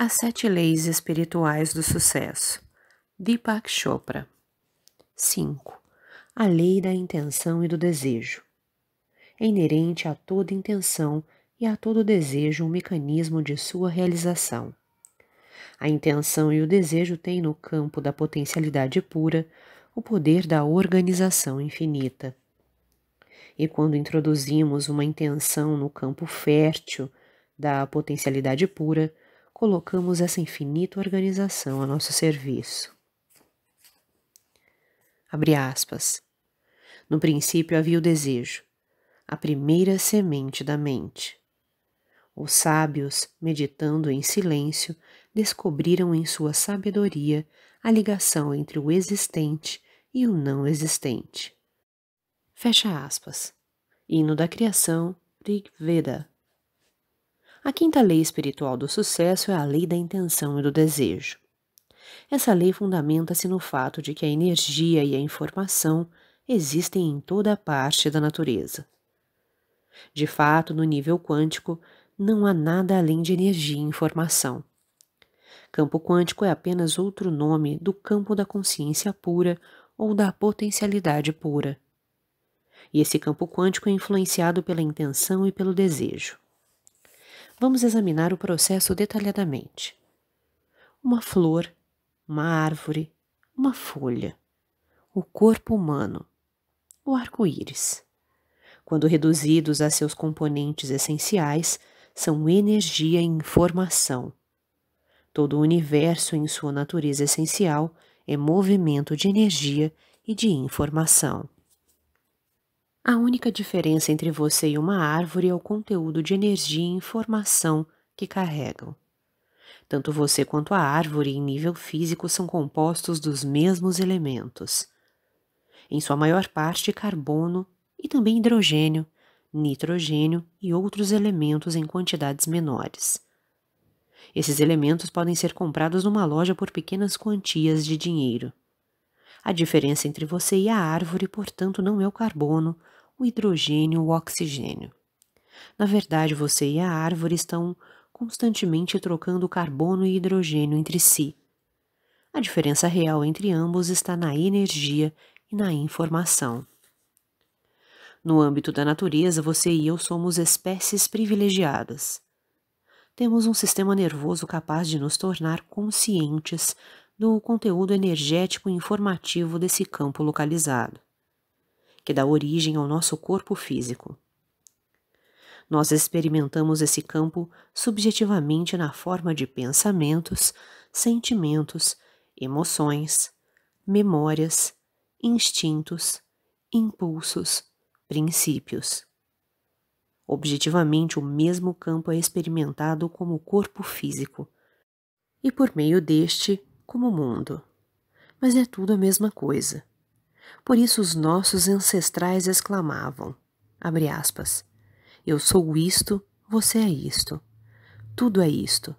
As Sete Leis Espirituais do Sucesso, Deepak Chopra. 5. A lei da intenção e do desejo. É inerente a toda intenção e a todo desejo um mecanismo de sua realização. A intenção e o desejo têm no campo da potencialidade pura o poder da organização infinita. E quando introduzimos uma intenção no campo fértil da potencialidade pura, colocamos essa infinita organização a nosso serviço. Abre aspas. No princípio havia o desejo, a primeira semente da mente. Os sábios, meditando em silêncio, descobriram em sua sabedoria a ligação entre o existente e o não existente. Fecha aspas. Hino da Criação, Rig Veda, a quinta lei espiritual do sucesso é a lei da intenção e do desejo. Essa lei fundamenta-se no fato de que a energia e a informação existem em toda parte da natureza. De fato, no nível quântico, não há nada além de energia e informação. Campo quântico é apenas outro nome do campo da consciência pura ou da potencialidade pura. E esse campo quântico é influenciado pela intenção e pelo desejo. Vamos examinar o processo detalhadamente. Uma flor, uma árvore, uma folha, o corpo humano, o arco-íris. Quando reduzidos a seus componentes essenciais, são energia e informação. Todo o universo, em sua natureza essencial, é movimento de energia e de informação. A única diferença entre você e uma árvore é o conteúdo de energia e informação que carregam. Tanto você quanto a árvore, em nível físico, são compostos dos mesmos elementos. Em sua maior parte, carbono e também hidrogênio, nitrogênio e outros elementos em quantidades menores. Esses elementos podem ser comprados numa loja por pequenas quantias de dinheiro. A diferença entre você e a árvore, portanto, não é o carbono, o hidrogênio, o oxigênio. Na verdade, você e a árvore estão constantemente trocando carbono e hidrogênio entre si. A diferença real entre ambos está na energia e na informação. No âmbito da natureza, você e eu somos espécies privilegiadas. Temos um sistema nervoso capaz de nos tornar conscientes do conteúdo energético e informativo desse campo localizado que dá origem ao nosso corpo físico. Nós experimentamos esse campo subjetivamente na forma de pensamentos, sentimentos, emoções, memórias, instintos, impulsos, princípios. Objetivamente, o mesmo campo é experimentado como corpo físico e, por meio deste, como mundo. Mas é tudo a mesma coisa. Por isso os nossos ancestrais exclamavam, aspas, eu sou isto, você é isto, tudo é isto,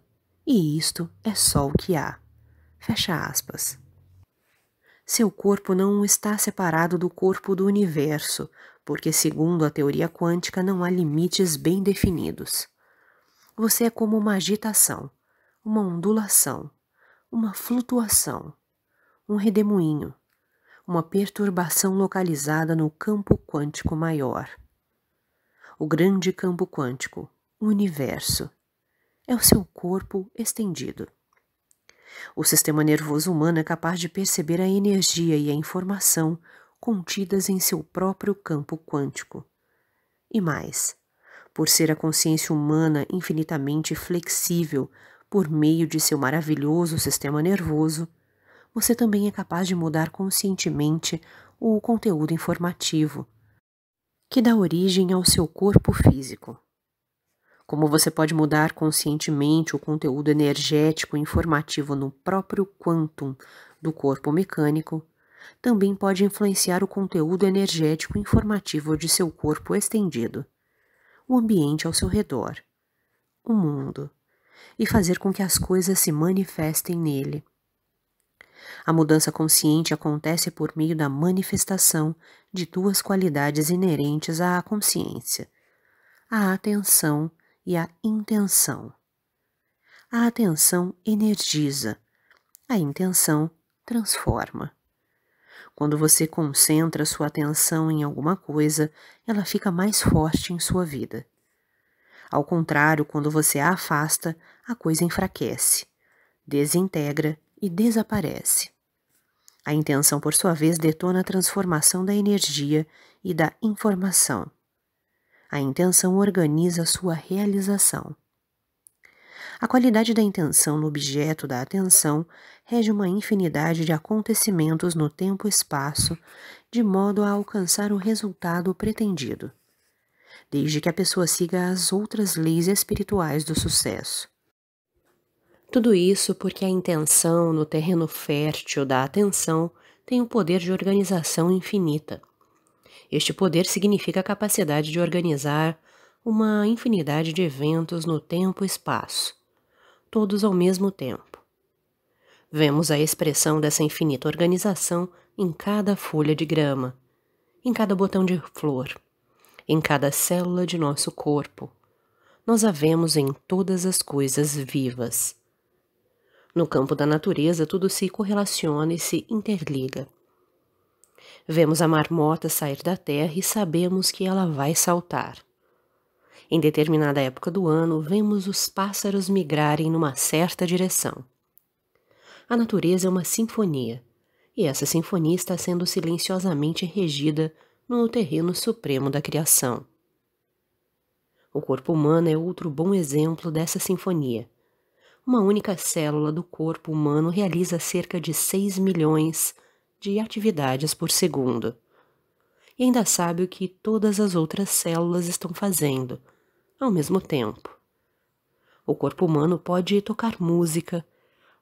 e isto é só o que há. Fecha aspas. Seu corpo não está separado do corpo do universo, porque, segundo a teoria quântica, não há limites bem definidos. Você é como uma agitação, uma ondulação, uma flutuação, um redemoinho, uma perturbação localizada no campo quântico maior. O grande campo quântico, o universo, é o seu corpo estendido. O sistema nervoso humano é capaz de perceber a energia e a informação contidas em seu próprio campo quântico. E mais, por ser a consciência humana infinitamente flexível por meio de seu maravilhoso sistema nervoso, você também é capaz de mudar conscientemente o conteúdo informativo que dá origem ao seu corpo físico. Como você pode mudar conscientemente o conteúdo energético e informativo no próprio quantum do corpo mecânico, também pode influenciar o conteúdo energético e informativo de seu corpo estendido, o ambiente ao seu redor, o mundo, e fazer com que as coisas se manifestem nele a mudança consciente acontece por meio da manifestação de duas qualidades inerentes à consciência: a atenção e a intenção. A atenção energiza, a intenção transforma. Quando você concentra sua atenção em alguma coisa, ela fica mais forte em sua vida. Ao contrário, quando você a afasta, a coisa enfraquece, desintegra e desaparece. A intenção, por sua vez, detona a transformação da energia e da informação. A intenção organiza sua realização. A qualidade da intenção no objeto da atenção rege uma infinidade de acontecimentos no tempo-espaço, de modo a alcançar o resultado pretendido, desde que a pessoa siga as outras leis espirituais do sucesso. Tudo isso porque a intenção no terreno fértil da atenção tem o um poder de organização infinita. Este poder significa a capacidade de organizar uma infinidade de eventos no tempo e espaço, todos ao mesmo tempo. Vemos a expressão dessa infinita organização em cada folha de grama, em cada botão de flor, em cada célula de nosso corpo. Nós a vemos em todas as coisas vivas. No campo da natureza, tudo se correlaciona e se interliga. Vemos a marmota sair da terra e sabemos que ela vai saltar. Em determinada época do ano, vemos os pássaros migrarem numa certa direção. A natureza é uma sinfonia, e essa sinfonia está sendo silenciosamente regida no terreno supremo da criação. O corpo humano é outro bom exemplo dessa sinfonia uma única célula do corpo humano realiza cerca de 6 milhões de atividades por segundo. E ainda sabe o que todas as outras células estão fazendo, ao mesmo tempo. O corpo humano pode tocar música,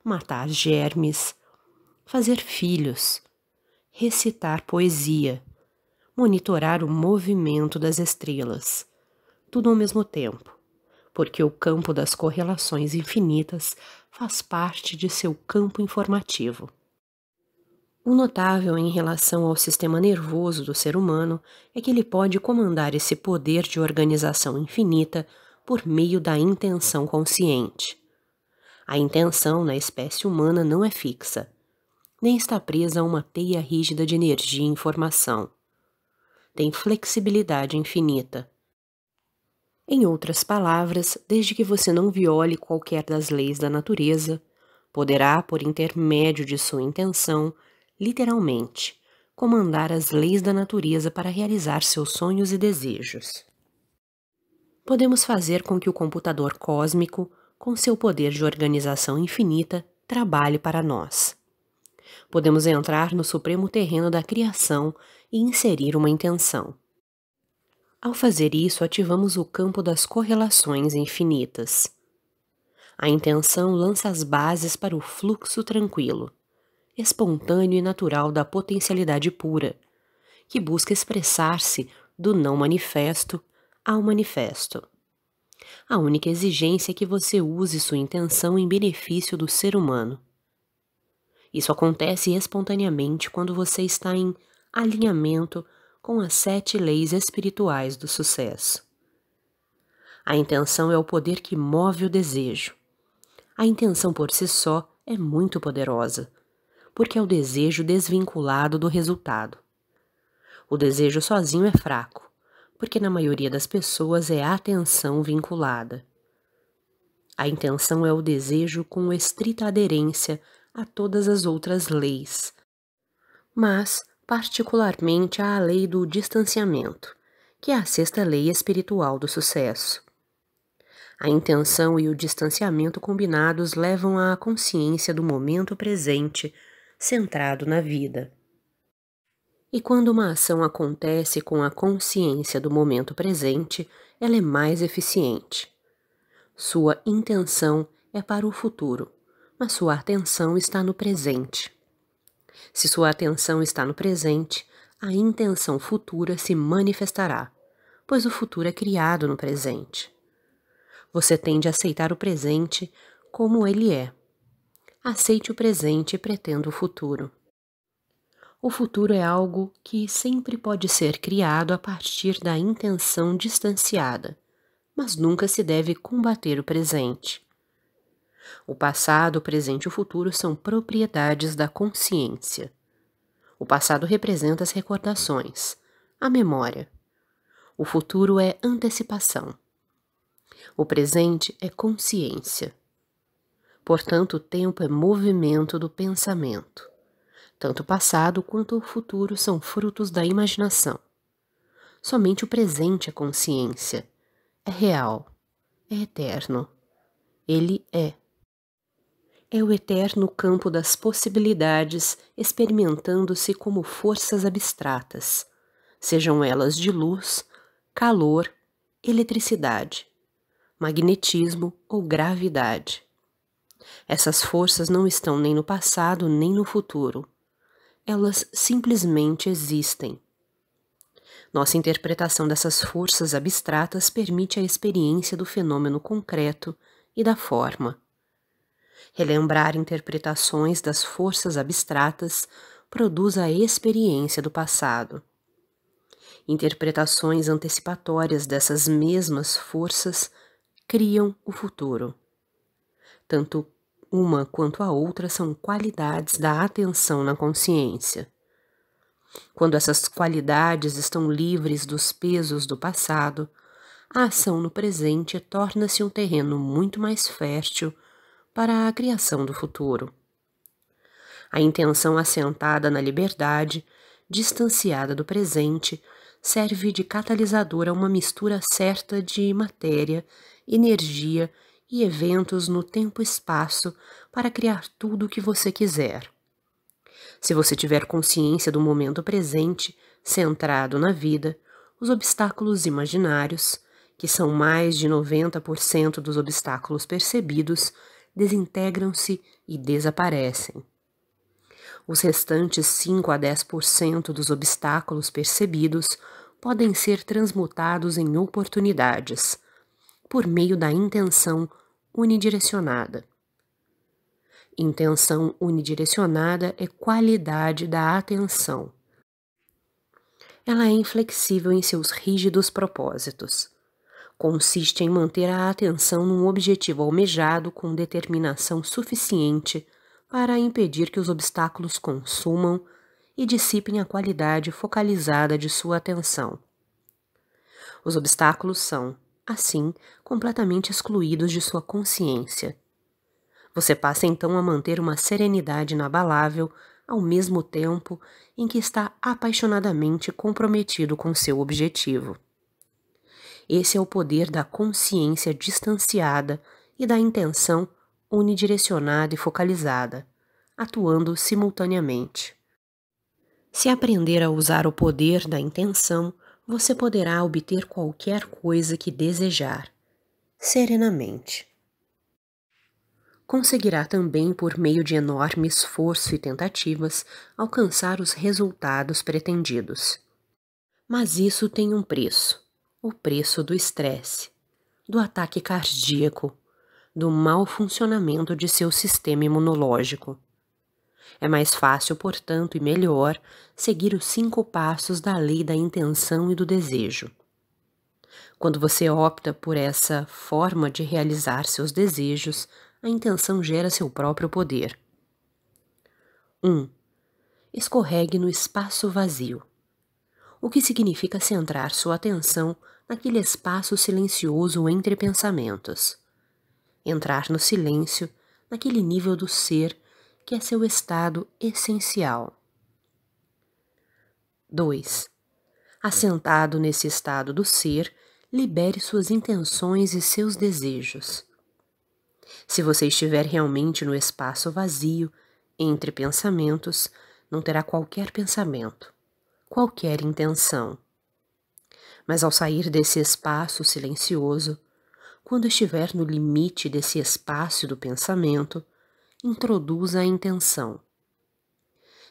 matar germes, fazer filhos, recitar poesia, monitorar o movimento das estrelas, tudo ao mesmo tempo porque o campo das correlações infinitas faz parte de seu campo informativo. O notável em relação ao sistema nervoso do ser humano é que ele pode comandar esse poder de organização infinita por meio da intenção consciente. A intenção na espécie humana não é fixa, nem está presa a uma teia rígida de energia e informação. Tem flexibilidade infinita em outras palavras, desde que você não viole qualquer das leis da natureza, poderá, por intermédio de sua intenção, literalmente, comandar as leis da natureza para realizar seus sonhos e desejos. Podemos fazer com que o computador cósmico, com seu poder de organização infinita, trabalhe para nós. Podemos entrar no supremo terreno da criação e inserir uma intenção. Ao fazer isso, ativamos o campo das correlações infinitas. A intenção lança as bases para o fluxo tranquilo, espontâneo e natural da potencialidade pura, que busca expressar-se do não manifesto ao manifesto. A única exigência é que você use sua intenção em benefício do ser humano. Isso acontece espontaneamente quando você está em alinhamento com as sete leis espirituais do sucesso. A intenção é o poder que move o desejo. A intenção por si só é muito poderosa, porque é o desejo desvinculado do resultado. O desejo sozinho é fraco, porque na maioria das pessoas é a atenção vinculada. A intenção é o desejo com estrita aderência a todas as outras leis, mas particularmente à lei do distanciamento, que é a sexta lei espiritual do sucesso. A intenção e o distanciamento combinados levam à consciência do momento presente, centrado na vida. E quando uma ação acontece com a consciência do momento presente, ela é mais eficiente. Sua intenção é para o futuro, mas sua atenção está no presente. Se sua atenção está no presente, a intenção futura se manifestará, pois o futuro é criado no presente. Você tende a aceitar o presente como ele é. Aceite o presente e pretenda o futuro. O futuro é algo que sempre pode ser criado a partir da intenção distanciada, mas nunca se deve combater o presente. O passado, o presente e o futuro são propriedades da consciência. O passado representa as recordações, a memória. O futuro é antecipação. O presente é consciência. Portanto, o tempo é movimento do pensamento. Tanto o passado quanto o futuro são frutos da imaginação. Somente o presente é consciência. É real. É eterno. Ele é é o eterno campo das possibilidades experimentando-se como forças abstratas, sejam elas de luz, calor, eletricidade, magnetismo ou gravidade. Essas forças não estão nem no passado nem no futuro. Elas simplesmente existem. Nossa interpretação dessas forças abstratas permite a experiência do fenômeno concreto e da forma. Relembrar interpretações das forças abstratas produz a experiência do passado. Interpretações antecipatórias dessas mesmas forças criam o futuro. Tanto uma quanto a outra são qualidades da atenção na consciência. Quando essas qualidades estão livres dos pesos do passado, a ação no presente torna-se um terreno muito mais fértil para a criação do futuro. A intenção assentada na liberdade, distanciada do presente, serve de catalisador a uma mistura certa de matéria, energia e eventos no tempo-espaço para criar tudo o que você quiser. Se você tiver consciência do momento presente, centrado na vida, os obstáculos imaginários, que são mais de 90% dos obstáculos percebidos, desintegram-se e desaparecem. Os restantes 5 a 10% dos obstáculos percebidos podem ser transmutados em oportunidades, por meio da intenção unidirecionada. Intenção unidirecionada é qualidade da atenção. Ela é inflexível em seus rígidos propósitos consiste em manter a atenção num objetivo almejado com determinação suficiente para impedir que os obstáculos consumam e dissipem a qualidade focalizada de sua atenção. Os obstáculos são, assim, completamente excluídos de sua consciência. Você passa então a manter uma serenidade inabalável ao mesmo tempo em que está apaixonadamente comprometido com seu objetivo. Esse é o poder da consciência distanciada e da intenção unidirecionada e focalizada, atuando simultaneamente. Se aprender a usar o poder da intenção, você poderá obter qualquer coisa que desejar, serenamente. Conseguirá também, por meio de enorme esforço e tentativas, alcançar os resultados pretendidos. Mas isso tem um preço o preço do estresse, do ataque cardíaco, do mau funcionamento de seu sistema imunológico. É mais fácil, portanto, e melhor seguir os cinco passos da lei da intenção e do desejo. Quando você opta por essa forma de realizar seus desejos, a intenção gera seu próprio poder. 1. Um, escorregue no espaço vazio, o que significa centrar sua atenção naquele espaço silencioso entre pensamentos. Entrar no silêncio, naquele nível do ser que é seu estado essencial. 2. Assentado nesse estado do ser, libere suas intenções e seus desejos. Se você estiver realmente no espaço vazio, entre pensamentos, não terá qualquer pensamento, qualquer intenção. Mas ao sair desse espaço silencioso, quando estiver no limite desse espaço do pensamento, introduza a intenção.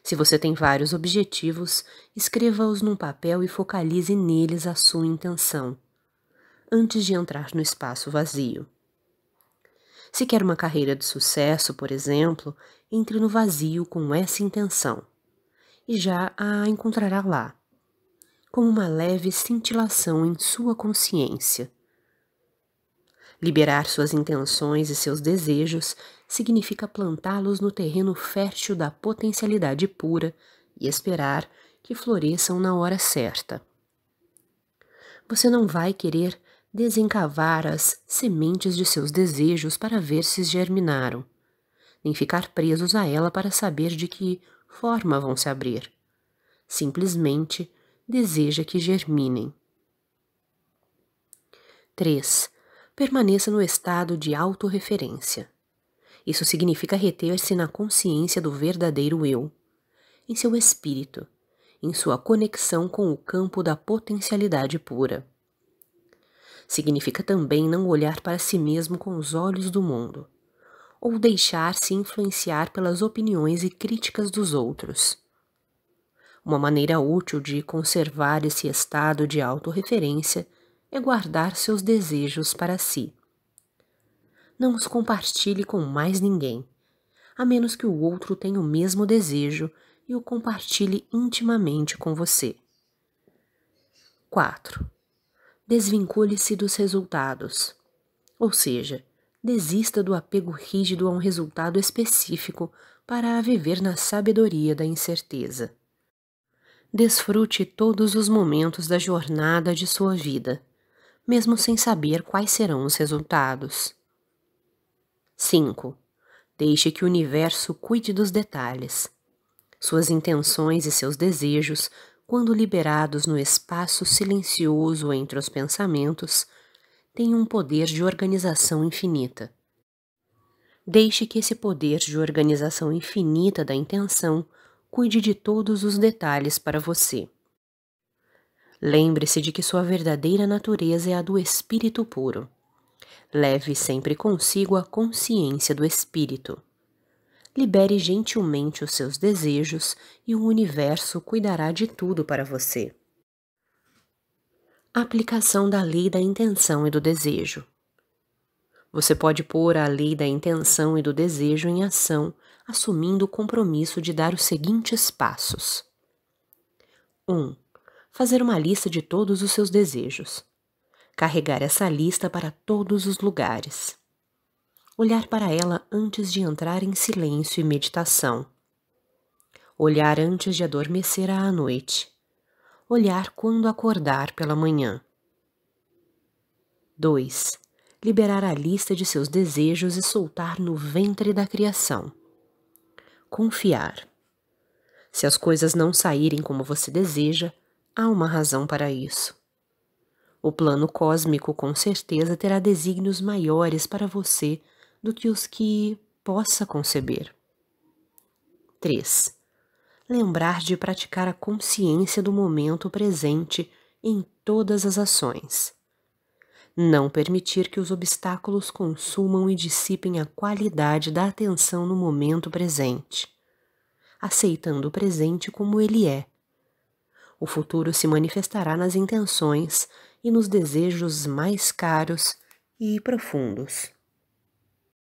Se você tem vários objetivos, escreva-os num papel e focalize neles a sua intenção, antes de entrar no espaço vazio. Se quer uma carreira de sucesso, por exemplo, entre no vazio com essa intenção e já a encontrará lá como uma leve cintilação em sua consciência. Liberar suas intenções e seus desejos significa plantá-los no terreno fértil da potencialidade pura e esperar que floresçam na hora certa. Você não vai querer desencavar as sementes de seus desejos para ver se germinaram, nem ficar presos a ela para saber de que forma vão se abrir. Simplesmente deseja que germinem. 3. Permaneça no estado de autorreferência. Isso significa reter-se na consciência do verdadeiro eu, em seu espírito, em sua conexão com o campo da potencialidade pura. Significa também não olhar para si mesmo com os olhos do mundo, ou deixar-se influenciar pelas opiniões e críticas dos outros uma maneira útil de conservar esse estado de autorreferência é guardar seus desejos para si. Não os compartilhe com mais ninguém, a menos que o outro tenha o mesmo desejo e o compartilhe intimamente com você. 4. Desvincule-se dos resultados, ou seja, desista do apego rígido a um resultado específico para a viver na sabedoria da incerteza desfrute todos os momentos da jornada de sua vida, mesmo sem saber quais serão os resultados. 5. Deixe que o universo cuide dos detalhes. Suas intenções e seus desejos, quando liberados no espaço silencioso entre os pensamentos, têm um poder de organização infinita. Deixe que esse poder de organização infinita da intenção cuide de todos os detalhes para você. Lembre-se de que sua verdadeira natureza é a do espírito puro. Leve sempre consigo a consciência do espírito. Libere gentilmente os seus desejos e o universo cuidará de tudo para você. Aplicação da lei da intenção e do desejo. Você pode pôr a lei da intenção e do desejo em ação assumindo o compromisso de dar os seguintes passos: 1. Um, fazer uma lista de todos os seus desejos. Carregar essa lista para todos os lugares. Olhar para ela antes de entrar em silêncio e meditação. Olhar antes de adormecer à noite. Olhar quando acordar pela manhã. 2. Liberar a lista de seus desejos e soltar no ventre da criação confiar. Se as coisas não saírem como você deseja, há uma razão para isso. O plano cósmico com certeza terá desígnios maiores para você do que os que possa conceber. 3. Lembrar de praticar a consciência do momento presente em todas as ações não permitir que os obstáculos consumam e dissipem a qualidade da atenção no momento presente, aceitando o presente como ele é. O futuro se manifestará nas intenções e nos desejos mais caros e profundos.